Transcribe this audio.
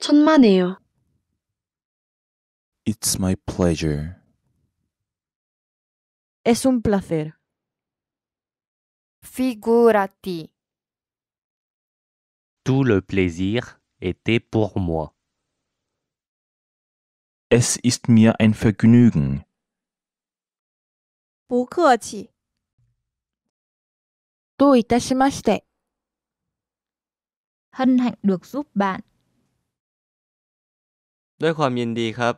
천만에요. It's my pleasure. Es un placer. Figurati. Tout le plaisir était pour moi. Es ist mir ein Vergnügen. 不客气。どういたしまして。Hân hạnh được giúp bạn. ด้วยความยินดีครับ